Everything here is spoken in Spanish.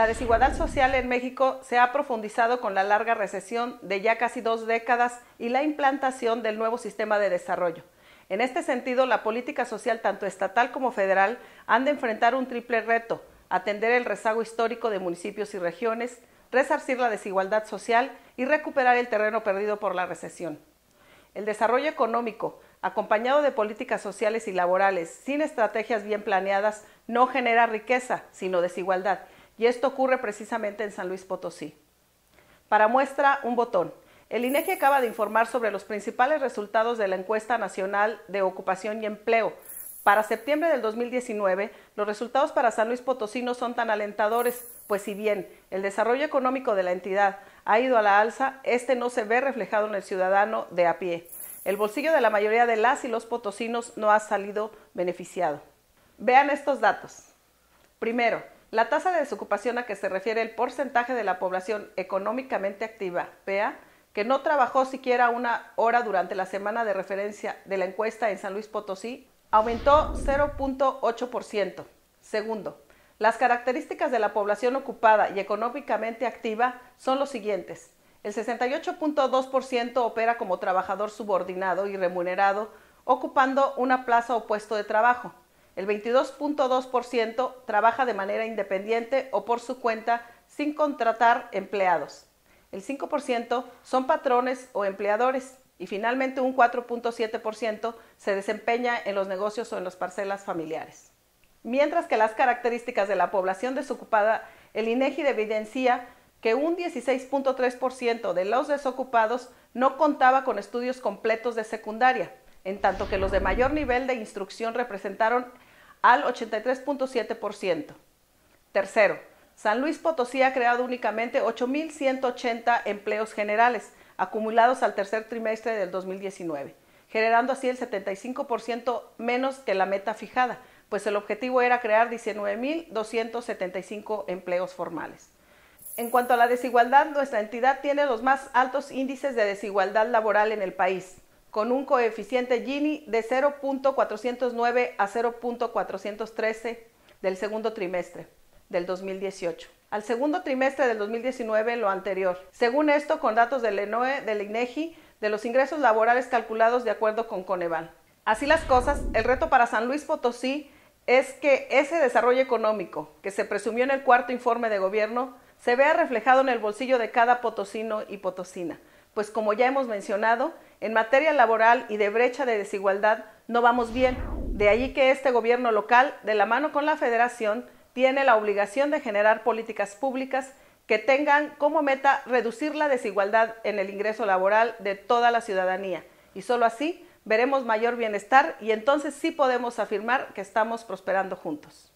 La desigualdad social en México se ha profundizado con la larga recesión de ya casi dos décadas y la implantación del nuevo sistema de desarrollo. En este sentido, la política social, tanto estatal como federal, han de enfrentar un triple reto, atender el rezago histórico de municipios y regiones, resarcir la desigualdad social y recuperar el terreno perdido por la recesión. El desarrollo económico, acompañado de políticas sociales y laborales, sin estrategias bien planeadas, no genera riqueza, sino desigualdad, y esto ocurre precisamente en San Luis Potosí. Para muestra, un botón. El INEGI e acaba de informar sobre los principales resultados de la encuesta nacional de ocupación y empleo. Para septiembre del 2019, los resultados para San Luis Potosí no son tan alentadores, pues si bien el desarrollo económico de la entidad ha ido a la alza, este no se ve reflejado en el ciudadano de a pie. El bolsillo de la mayoría de las y los potosinos no ha salido beneficiado. Vean estos datos. Primero, la tasa de desocupación a que se refiere el porcentaje de la población económicamente activa, PEA, que no trabajó siquiera una hora durante la semana de referencia de la encuesta en San Luis Potosí, aumentó 0.8%. Segundo, las características de la población ocupada y económicamente activa son los siguientes. El 68.2% opera como trabajador subordinado y remunerado, ocupando una plaza o puesto de trabajo. El 22.2% trabaja de manera independiente o por su cuenta sin contratar empleados. El 5% son patrones o empleadores y finalmente un 4.7% se desempeña en los negocios o en las parcelas familiares. Mientras que las características de la población desocupada, el INEGI e evidencia que un 16.3% de los desocupados no contaba con estudios completos de secundaria, en tanto que los de mayor nivel de instrucción representaron al 83.7%. Tercero, San Luis Potosí ha creado únicamente 8.180 empleos generales acumulados al tercer trimestre del 2019, generando así el 75% menos que la meta fijada, pues el objetivo era crear 19.275 empleos formales. En cuanto a la desigualdad, nuestra entidad tiene los más altos índices de desigualdad laboral en el país, con un coeficiente Gini de 0.409 a 0.413 del segundo trimestre del 2018. Al segundo trimestre del 2019, lo anterior. Según esto, con datos del ENOE, del INEGI, e de los ingresos laborales calculados de acuerdo con Coneval. Así las cosas, el reto para San Luis Potosí es que ese desarrollo económico que se presumió en el cuarto informe de gobierno se vea reflejado en el bolsillo de cada potosino y potosina pues como ya hemos mencionado, en materia laboral y de brecha de desigualdad no vamos bien. De ahí que este gobierno local, de la mano con la federación, tiene la obligación de generar políticas públicas que tengan como meta reducir la desigualdad en el ingreso laboral de toda la ciudadanía. Y solo así veremos mayor bienestar y entonces sí podemos afirmar que estamos prosperando juntos.